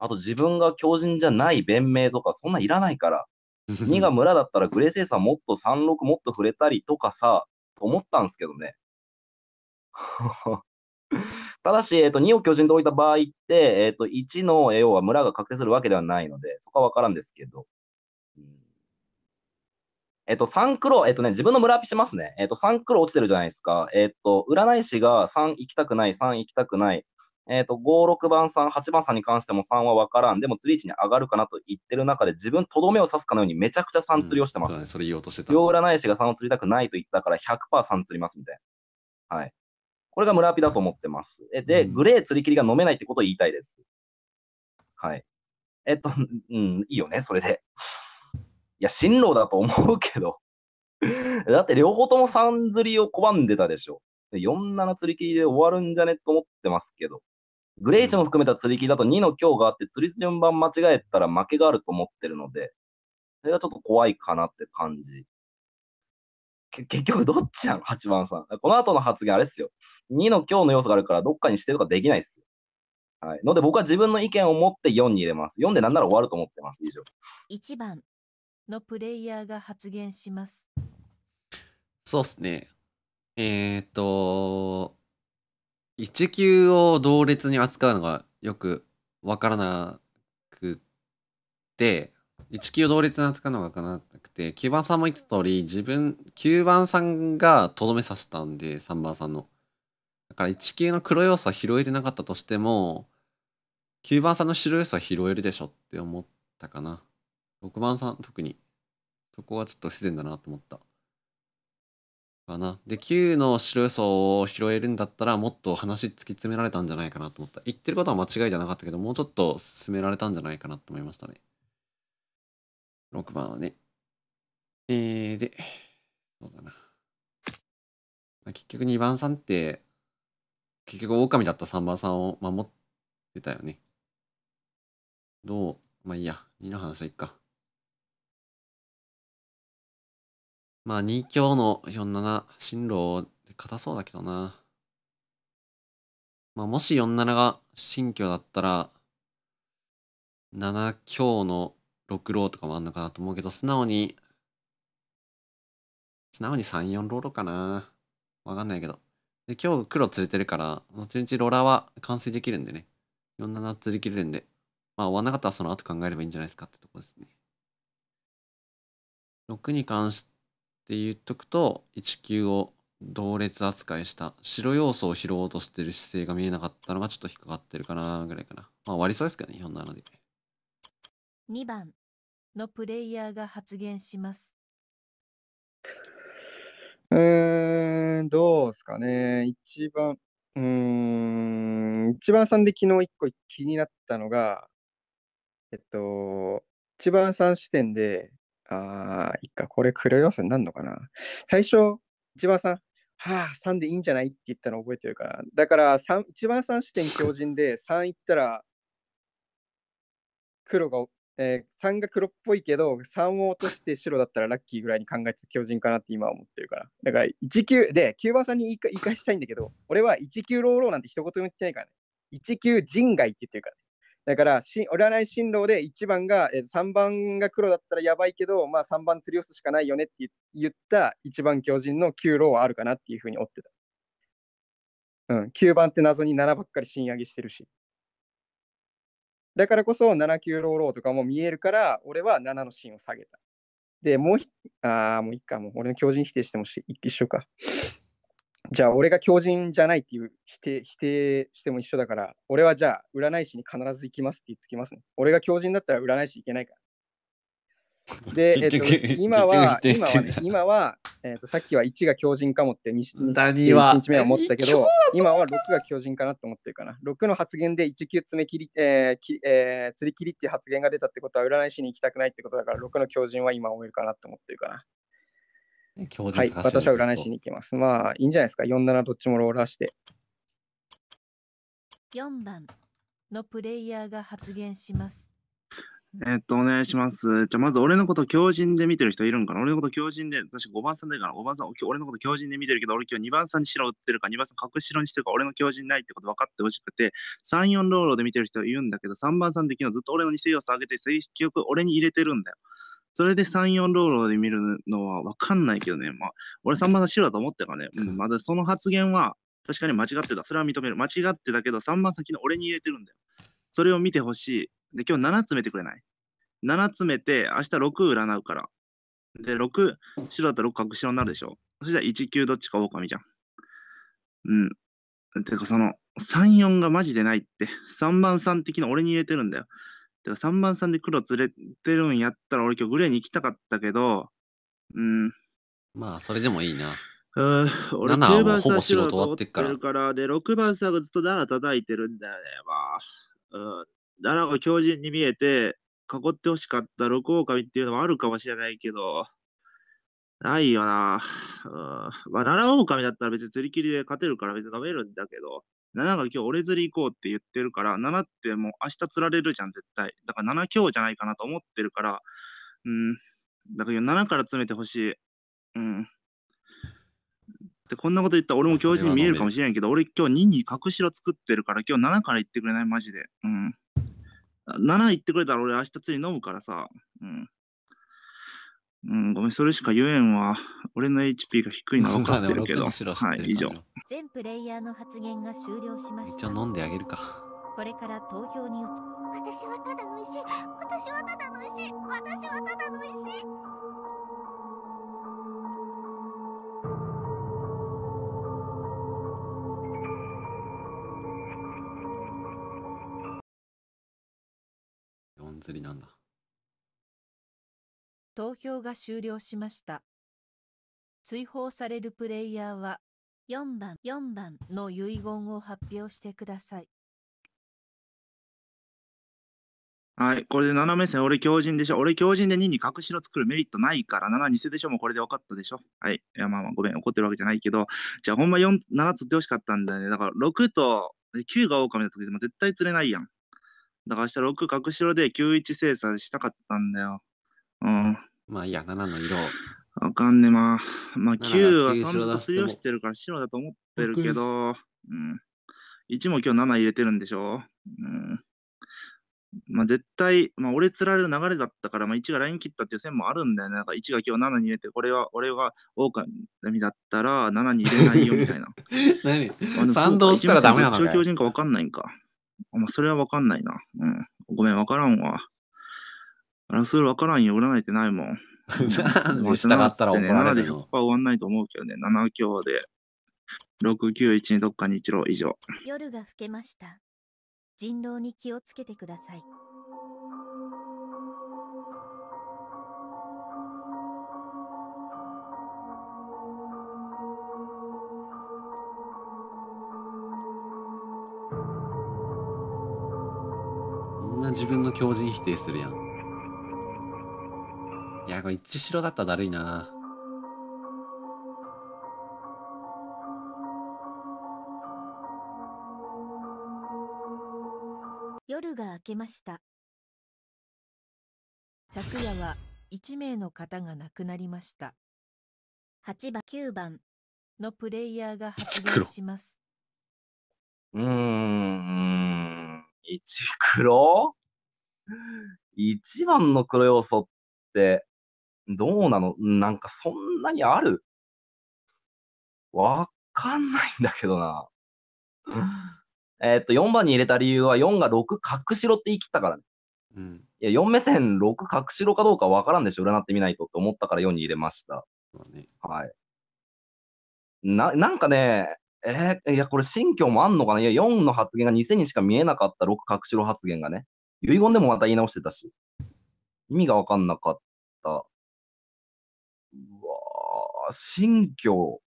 あと自分が狂人じゃない弁明とかそんないらないから。2 が村だったらグレーサー。もっと36もっと触れたりとかさ、と思ったんですけどね。ただし、えーと、2を巨人で置いた場合って、えーと、1の要は村が確定するわけではないので、そこは分からんですけど、えっと、3黒、えっとね、自分の村アピしますね。えっと、3黒落ちてるじゃないですか。えっと、占い師が3行きたくない、3行きたくない。えっと、5、6番3、8番3に関しても3は分からん。でも、釣り位置に上がるかなと言ってる中で、自分、とどめを刺すかのようにめちゃくちゃ3釣りをしてます。うん、そそれ言おうとしてた。両占い師が3を釣りたくないと言ったから、100%3 釣りますみたいな。はい。これが村アピだと思ってます。えで、うん、グレー釣り切りが飲めないってことを言いたいです。はい。えっと、うん、いいよね、それで。いや、進路だと思うけど。だって両方とも3釣りを拒んでたでしょ。47釣り切りで終わるんじゃねと思ってますけど。グレイチも含めた釣り切りだと2の強があって、釣り順番間違えたら負けがあると思ってるので、それがちょっと怖いかなって感じ。結局どっちやん、8番さん。この後の発言あれっすよ。2の強の要素があるから、どっかにしてとかできないっすよ。はい。ので僕は自分の意見を持って4に入れます。4でなんなら終わると思ってます。以上。1番。のプレイヤーが発言します。そうっすね。えー、っと、1級を同列に扱うのがよくわからなくて、1級を同列に扱うのがわからなくて、9番さんも言った通り、自分、9番さんがとどめさせたんで、3番さんの。だから1級の黒要素は拾えてなかったとしても、9番さんの白要素は拾えるでしょって思ったかな。6番さん特にそこはちょっと不自然だなと思ったかなで9の白予想を拾えるんだったらもっと話突き詰められたんじゃないかなと思った言ってることは間違いじゃなかったけどもうちょっと進められたんじゃないかなと思いましたね6番はねえー、でそうだな、まあ、結局2番さんって結局狼だった3番さんを守ってたよねどうまあいいや2の話はいっかまあ2強の47進路で硬そうだけどな。まあもし47が新居だったら、7強の6ローとかもあんのかなと思うけど、素直に、素直に3、4ローロかな。わかんないけど。で、今日黒釣れてるから、後々ロラは完成できるんでね。47釣り切れるんで。まあ終わんなかったらその後考えればいいんじゃないですかってとこですね。6に関してって言っとくと1級を同列扱いした白要素を拾おうとしてる姿勢が見えなかったのがちょっと引っかかってるかなぐらいかなまあ割りそうですけどねなので2番のプレイヤーが発言しますうーんどうですかね一番うーん一番さんで昨日一個気になったのがえっと一番さん視点でああ、いっか、これ黒要素になるのかな。最初、一番さん、はあ、3でいいんじゃないって言ったの覚えてるから。だから一番3視点強靭で、3いったら、黒が、えー、3が黒っぽいけど、3を落として白だったらラッキーぐらいに考えて強靭かなって今は思ってるから。だから、1級、で、9番さんに言い返したいんだけど、俺は1級ローローなんて一言も言ってないからね。1級人外って言ってるからね。だからし、占い進路で1番が、えー、3番が黒だったらやばいけど、まあ、3番釣り寄すしかないよねって言った1番強人の9郎はあるかなっていうふうに追ってた。うん、9番って謎に7ばっかり新上げしてるし。だからこそ7、9ローローとかも見えるから、俺は7の芯を下げた。で、もうひ、ああ、もういいか、もう俺の強人否定してもし一緒か。じゃあ俺が狂人じゃないっていう否定否定しても一緒だから、俺はじゃあ占い師に必ず行きますって言ってきますね。俺が狂人だったら占い師行けないから。で、えっと、今は、今は、今は、えっと、さっきは1が狂人かもって2、1日目は思ったけど、今は6が狂人かなって思ってるかな。6の発言で1級め切り、えーきえー、釣り切りっていう発言が出たってことは占い師に行きたくないってことだから、6の狂人は今思えるかなって思ってるかな。はい、私は占い師に行きます。まあ、いいんじゃないですか。47どっちもローラーして。4番のプレイヤーが発言します。えっと、お願いします。じゃまず俺のこと強人で見てる人いるんかな俺のこと強人で、私5番さんだから、5番さん、俺のこと強人で見てるけど、俺今日2番さんに白売ってるか、2番さん隠し白にしてるか、俺の強人ないってこと分かってほしくて、3、4ローロで見てる人いるんだけど、3番さんで昨日ずっと俺の偽要素上げて、結局俺に入れてるんだよ。それで3、4ローロで見るのは分かんないけどね、まあ、俺さ番まさん白だと思ったからね、うん、まだその発言は確かに間違ってた。それは認める。間違ってたけど、さ番先の俺に入れてるんだよ。それを見てほしい。で、今日7詰めてくれない ?7 詰めて、明日6占うから。で、6、白だったら6角白になるでしょ。そしたら1、9どっちか狼じゃん。うん。てか、その、3、4がマジでないって。3番3的な俺に入れてるんだよ。だか3番さんで黒連れてるんやったら、俺今日グレーに行きたかったけど、うん。まあ、それでもいいな。うん、俺7はほぼ仕事終わってから。からで、6番さんがずっとダラ叩いてるんだよね。まあ、うん。ダラが強靭に見えて、囲ってほしかった6狼っていうのもあるかもしれないけど、ないよな。うん。まあ、7狼だったら別に釣り切りで勝てるから別に飲めるんだけど、7が今日折れずり行こうって言ってるから、7ってもう明日釣られるじゃん、絶対。だから7強じゃないかなと思ってるから、うん、だから7から詰めてほしい。うん。で、こんなこと言ったら俺も教授に見えるかもしれんけど、俺今日2に隠しろ作ってるから、今日7から言ってくれない、マジで。うん。7言ってくれたら俺明日釣り飲むからさ。うん。うん、ごめん、それしか言えんわ。俺の HP が低いのは 分かってるけど。はい、以上。全プレイヤーの発言が終了しました。じゃあ飲んであげるか。これから投票に移私はただの石。私はただの石。私はただの石。釣りなんだ。投票が終了しました。追放されるプレイヤーは、4番、4番の遺言を発表してください。はい、これで7目線、俺強人でしょ。俺強人で2に隠しの作るメリットないから、7偽でしょ。もうこれで分かったでしょ。はい。いや、まあまあ、ごめん、怒ってるわけじゃないけど、じゃあほんま4、7釣ってほしかったんだよね。だから6と9が狼だった時でも絶対釣れないやん。だから明日6隠しろで91生産したかったんだよ。うん。まあいいや、7の色。わかんねえ、まあ。まあ9は3と通用してるから白だと思ってるけど、うん。1も今日7入れてるんでしょうん。まあ絶対、まあ俺釣られる流れだったから、まあ1がライン切ったっていう線もあるんだよね。なんか1が今日7に入れて、これは俺が狼だったら7に入れないよみたいな。何賛同したらダメなのか。中京人かわかんないんか。まあそれはわかんないな。うん。ごめん、わからんわ。あそれ分からんよ、占いてないもん。もしなかったら怒られる7で終わんないと思うけどね、7強で。691にどっかに一郎以上。夜が更けました。人狼に気をつけてください。自分の強靭否定するやん。これ一致白だったらだるいな。夜が明けました。昨夜は一名の方が亡くなりました。8番、9番のプレイヤーが発言します。うーん、一黒一番の黒要素って、どうなのなんかそんなにあるわかんないんだけどな。えっと、4番に入れた理由は4が6隠しろって言い切ったからね。うん、いや4目線6隠しろかどうかわからんでしょ、占ってみないとって思ったから4に入れました。ね、はい。な、なんかね、えー、いや、これ、信教もあんのかないや、4の発言が2000にしか見えなかった6隠しろ発言がね、遺言でもまた言い直してたし、意味がわかんなかった。信教。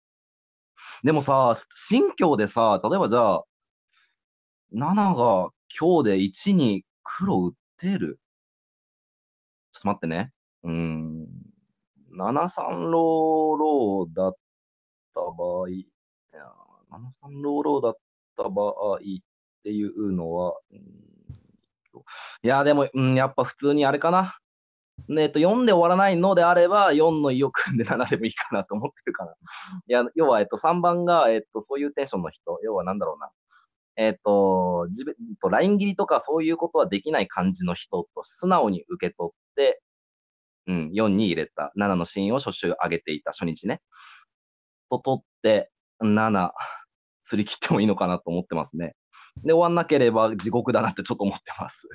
でもさ、信教でさ、例えばじゃあ、7が今日で1に黒打ってる。ちょっと待ってね。うん。7三ローローだった場合、いや7三ローローだった場合っていうのは、いや、でも、うん、やっぱ普通にあれかな。えっと、4で終わらないのであれば、4の意欲で7でもいいかなと思ってるかな。いや、要は、えっと、3番が、えっと、そういうテンションの人、要はなんだろうな。えっと、自分、と、ライン切りとかそういうことはできない感じの人と素直に受け取って、うん、4に入れた。7のシーンを初週上げていた、初日ね。と取って、7、釣り切ってもいいのかなと思ってますね。で、終わんなければ地獄だなってちょっと思ってます。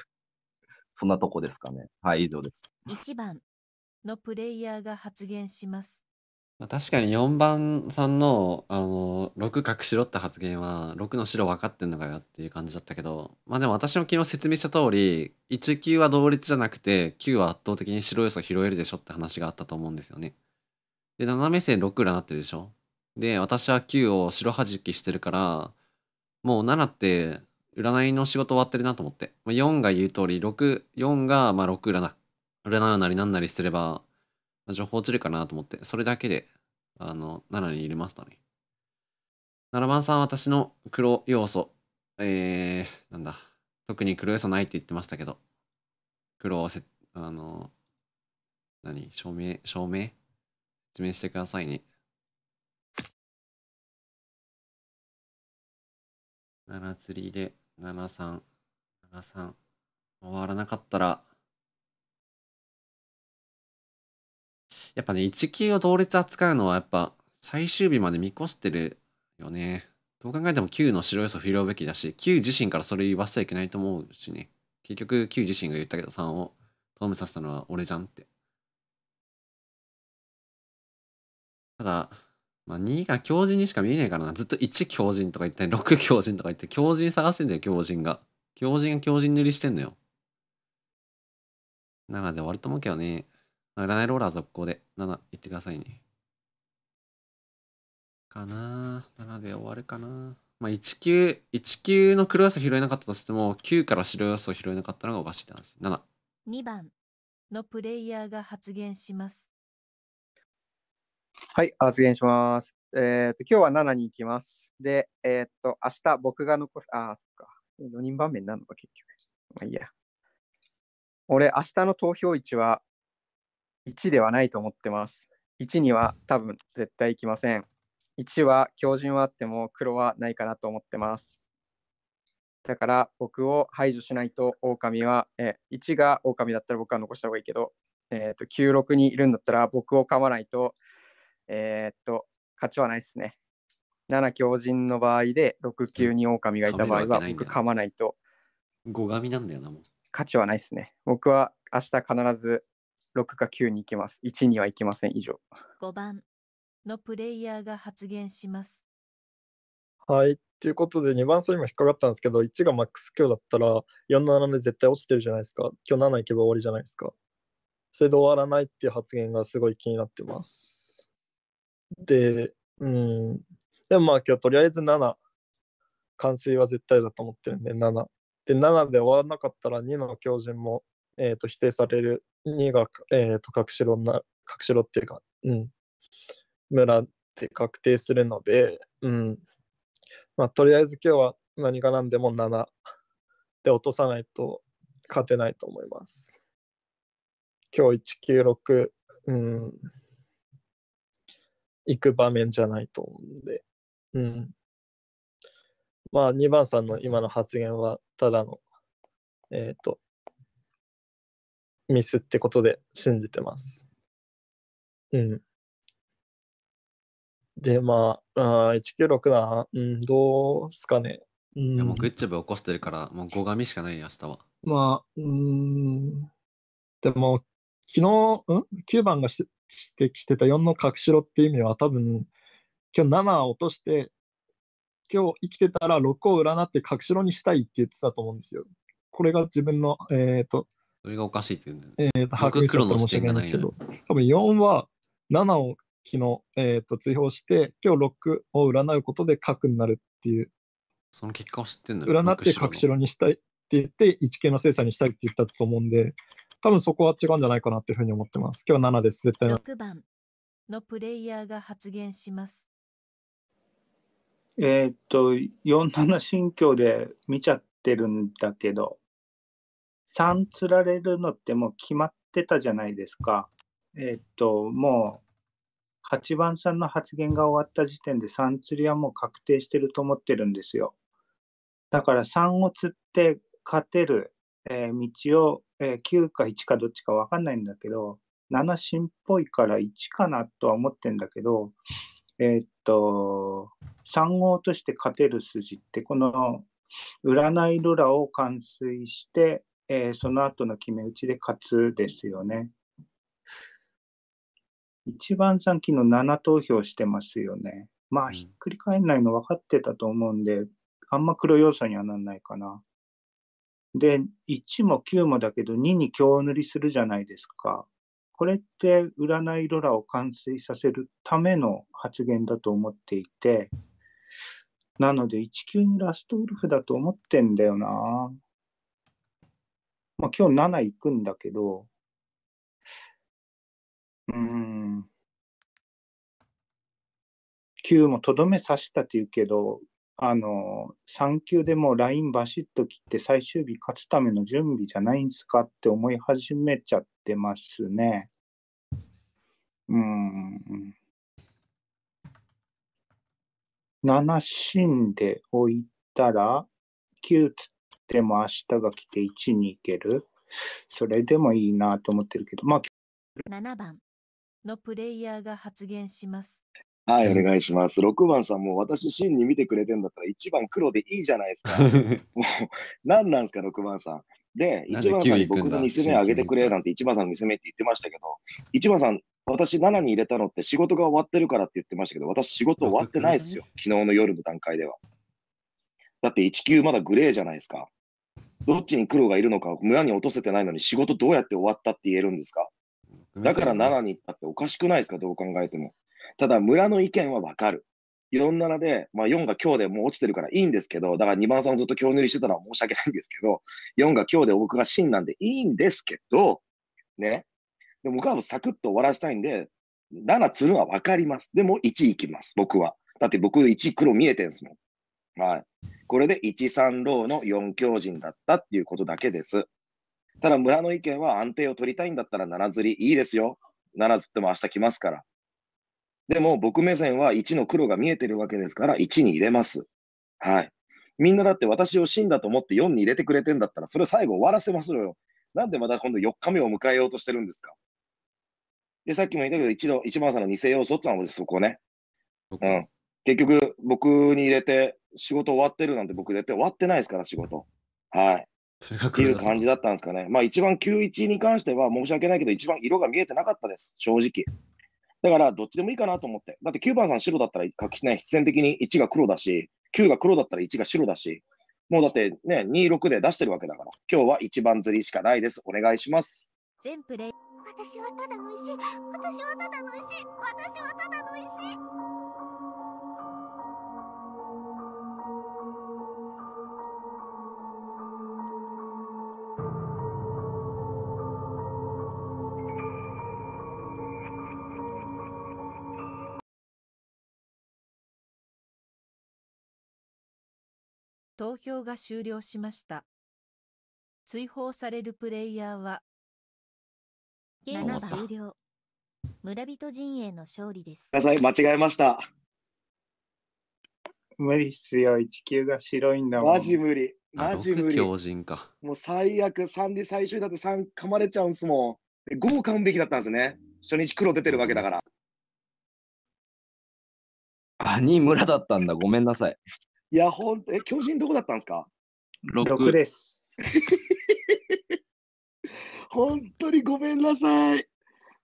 そんなとこですかね。はい、以上です。1番のプレイヤーが発言します。ま確かに4番さんの、あの、6角白って発言は、6の白分かってんのかよっていう感じだったけど、まあでも私も昨日説明した通り、1、9は同率じゃなくて、9は圧倒的に白要素拾えるでしょって話があったと思うんですよね。で、斜め線6裏なってるでしょで、私は9を白はじきしてるから、もう7って占いの仕事終わってるなと思って。まあ、4が言う通り、6、4が、まあ、6占、占うなりなんなりすれば、まあ、情報落ちるかなと思って、それだけで、あの、7に入れましたね。7番さん、私の黒要素。えー、なんだ。特に黒要素ないって言ってましたけど、黒をせ、あの、何証明証明説明してくださいね。7釣りで、7373わらなかったらやっぱね1級を同列扱うのはやっぱ最終日まで見越してるよねどう考えても9の白予素拾うべきだし9自身からそれ言わせちゃいけないと思うしね結局9自身が言ったけど3をトームさせたのは俺じゃんってただまあ、2が強靭にしか見えねえからな。ずっと1強靭とか言って、6強靭とか言って、強靭探してんだよ、強靭が。強靭が強靭塗りしてんのよ。7で終わると思うけどね。占いローラー続行で7いってくださいね。かなぁ。7で終わるかなぁ。まあ、1級、1級の黒要素拾えなかったとしても、9から白要素拾えなかったのがおかしいって話。7。2番のプレイヤーが発言します。はい、発言します。えっ、と、今日は7に行きます。で、えっ、と、明日僕が残す、あ、そっか。4人場面になるのか、結局。まあいいや。俺、明日の投票位置は1ではないと思ってます。1には多分絶対行きません。1は強靭はあっても黒はないかなと思ってます。だから僕を排除しないと狼は、え1が狼だったら僕は残した方がいいけど、えーと、と96にいるんだったら僕を噛まないとえー、っと、勝ちはないですね。7強人の場合で6級に狼がいた場合は僕噛まないと。5神なんだよな、もう。価値はないですね。僕は明日必ず6か9に行きます。1には行きません、以上。5番のプレイヤーが発言します。はい。ということで、2番数も引っかかったんですけど、1がマックス強だったら、47で絶対落ちてるじゃないですか。今日7行けば終わりじゃないですか。それで終わらないっていう発言がすごい気になってます。で、うん。でもまあ今日とりあえず7、完成は絶対だと思ってるんで、7。で、7で終わらなかったら2の強靭も、えー、と否定される、2が、えー、と隠しろな、隠しろっていうか、うん、村で確定するので、うん。まあとりあえず今日は何が何でも7で落とさないと勝てないと思います。今日196、うん。行く場面じゃないと思うんで、うん。まあ、2番さんの今の発言は、ただの、えっ、ー、と、ミスってことで信じてます。うん。で、まあ、あ196な、うん、どうすかね。うん、いやもうグッチョブ起こしてるから、もう5紙しかない明日は。まあ、うん。でも、昨日、うん ?9 番がし指摘してた4の隠しろっていう意味は多分今日7を落として今日生きてたら6を占って隠しろにしたいって言ってたと思うんですよ。これが自分の、えっ、ー、と、それがおかしいっていうんだよ、ね。えっ、ー、と、把握黒の視点がないけど、多分4は7を昨日、えっ、ー、と追放して、今日6を占うことで角になるっていう。その結果を知ってんの占って隠しろにしたいって言って、1系の精査にしたいって言ったと思うんで、多分そこは違うんじゃないかなっていうふうに思ってます。今日7です、絶対。6番のプレイヤーが発言します。えー、っと、47心境で見ちゃってるんだけど、3つられるのってもう決まってたじゃないですか。えー、っと、もう8番さんの発言が終わった時点で3釣りはもう確定してると思ってるんですよ。だから3を釣って勝てる、えー、道をえー、9か1かどっちか分かんないんだけど、7進っぽいから1かなとは思ってんだけど、えー、っと、3号として勝てる筋って、この占いドラを完遂して、えー、その後の決め打ちで勝つですよね。一番さん、昨日7投票してますよね。まあ、ひっくり返らないの分かってたと思うんで、あんま黒要素にはなんないかな。で、1も9もだけど、2に強塗りするじゃないですか。これって占いロラを完遂させるための発言だと思っていて、なので19にラストウルフだと思ってんだよな。まあ今日7行くんだけど、うん、9もとどめ刺したって言うけど、あの、3級でもラインバシッと切って最終日勝つための準備じゃないんですかって思い始めちゃってますね。うん。7んで置いたら、9つっても明日が来て1に行ける。それでもいいなと思ってるけど、まあ、7番のプレイヤーが発言します。はい、お願いします。6番さんも私、真に見てくれてんだったら1番黒でいいじゃないですか。もう、何なんですか、6番さん。で、1番さんに僕の2戦目上げてくれなんて1番さんの2戦目って言ってましたけど、1番さん、私7に入れたのって仕事が終わってるからって言ってましたけど、私仕事終わってないですよ。昨日の夜の段階では。だって1級まだグレーじゃないですか。どっちに黒がいるのか、村に落とせてないのに仕事どうやって終わったって言えるんですか。だから7に行ったっておかしくないですか、どう考えても。ただ、村の意見はわかる。47で、まあ、4が今日でもう落ちてるからいいんですけど、だから2番さんずっと今日塗りしてたのは申し訳ないんですけど、4が今日で僕が真なんでいいんですけど、ね。で僕はサクッと終わらせたいんで、7つるのは分かります。でも1いきます、僕は。だって僕1黒見えてんすもん。はい。これで1、3ローの4強人だったっていうことだけです。ただ村の意見は安定を取りたいんだったら7釣りいいですよ。7釣っても明日来ますから。でも僕目線は1の黒が見えてるわけですから1に入れます。はい。みんなだって私を死んだと思って4に入れてくれてんだったらそれ最後終わらせますよ。なんでまた今度4日目を迎えようとしてるんですかで、さっきも言ったけど、一度、一番さんの偽要素ってのはそこね。うん。結局、僕に入れて、仕事終わってるなんて僕絶対終わってないですから、仕事。はい。っていう感じだったんですかね。まあ一番91に関しては申し訳ないけど、一番色が見えてなかったです、正直。だから、どっちでもいいかなと思って。だって、9番さん白だったら確信ない。必然的に1が黒だし、9が黒だったら1が白だし、もうだってね、2、6で出してるわけだから、今日は1番釣りしかないです。お願いします。全プレイ。私はただの石。私はただの石。私はただの石。投票が終了しました。追放されるプレイヤーは、ゲーム終了。村人陣営の勝利です。間違えました。無理っすよ、地球が白いんだもん。マジ無理。マジ無理。強人か。もう最悪、3で最終だって3噛まれちゃうんすもん。5を噛むべきだったんですね。初日黒出てるわけだから。あ、2村だったんだ。ごめんなさい。いや、ほんえ、巨人どこだったんですか ?6 です。本当にごめんなさい。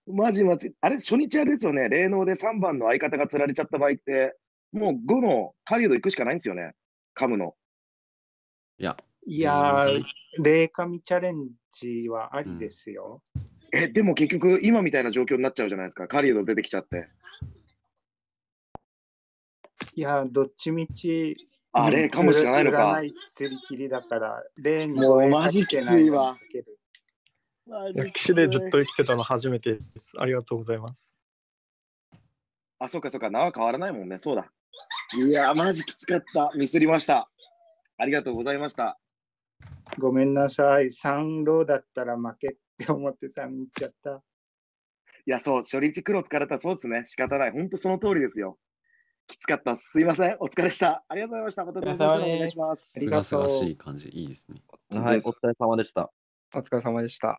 マジマジ。あれ、初日あれですよね。霊能で3番の相方が釣られちゃった場合って、もう5の狩人行くしかないんですよね。カムの。いや。いやー、霊神チャレンジはありですよ。うん、え、でも結局、今みたいな状況になっちゃうじゃないですか。狩人出てきちゃって。いや、どっちみちあれかもしれないのか。釣りきりだから、レーンもうマジきついわ。歴史でずっと生きてたの初めてです。ありがとうございます。あ、そうかそうか、名は変わらないもんね。そうだ。いや、マジきつかった。ミスりました。ありがとうございました。ごめんなさい。三ローだったら負けって思って3に行っちゃった。いや、そう、初日黒われたそうですね。仕方ない。ほんとその通りですよ。きつかった。すいません。お疲れした。ありがとうございました。またどうぞお願いします。すがすがしい感じ、いいですね。はい、お疲れ様でした。お疲れ様でした。